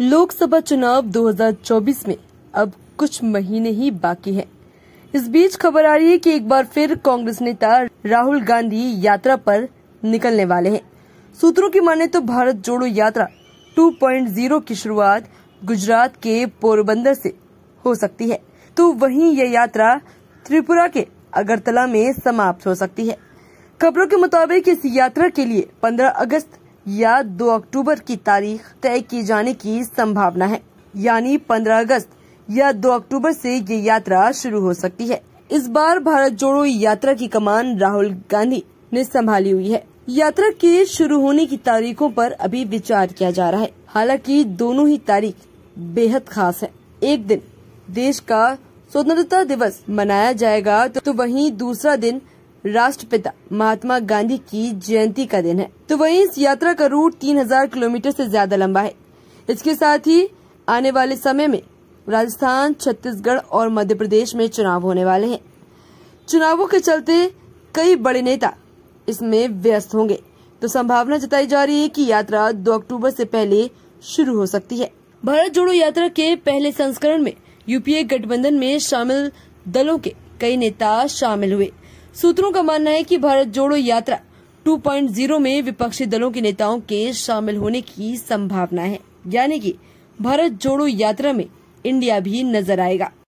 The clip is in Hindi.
लोकसभा चुनाव 2024 में अब कुछ महीने ही बाकी हैं। इस बीच खबर आ रही है कि एक बार फिर कांग्रेस नेता राहुल गांधी यात्रा पर निकलने वाले हैं। सूत्रों की माने तो भारत जोड़ो यात्रा 2.0 की शुरुआत गुजरात के पोरबंदर से हो सकती है तो वहीं यह यात्रा त्रिपुरा के अगरतला में समाप्त हो सकती है खबरों के मुताबिक इस यात्रा के लिए 15 अगस्त या 2 अक्टूबर की तारीख तय किए जाने की संभावना है यानी 15 अगस्त या 2 अक्टूबर से ये यात्रा शुरू हो सकती है इस बार भारत जोड़ो यात्रा की कमान राहुल गांधी ने संभाली हुई है यात्रा के शुरू होने की तारीखों पर अभी विचार किया जा रहा है हालांकि दोनों ही तारीख बेहद खास है एक दिन देश का स्वतंत्रता दिवस मनाया जाएगा तो वहीं दूसरा दिन राष्ट्रपिता महात्मा गांधी की जयंती का दिन है तो वहीं इस यात्रा का रूट 3000 किलोमीटर से ज्यादा लंबा है इसके साथ ही आने वाले समय में राजस्थान छत्तीसगढ़ और मध्य प्रदेश में चुनाव होने वाले हैं चुनावों के चलते कई बड़े नेता इसमें व्यस्त होंगे तो संभावना जताई जा रही है कि यात्रा 2 अक्टूबर से पहले शुरू हो सकती है भारत जोड़ो यात्रा के पहले संस्करण में यूपीए गठबंधन में शामिल दलों के कई नेता शामिल हुए सूत्रों का मानना है कि भारत जोड़ो यात्रा 2.0 में विपक्षी दलों के नेताओं के शामिल होने की संभावना है यानी कि भारत जोड़ो यात्रा में इंडिया भी नजर आएगा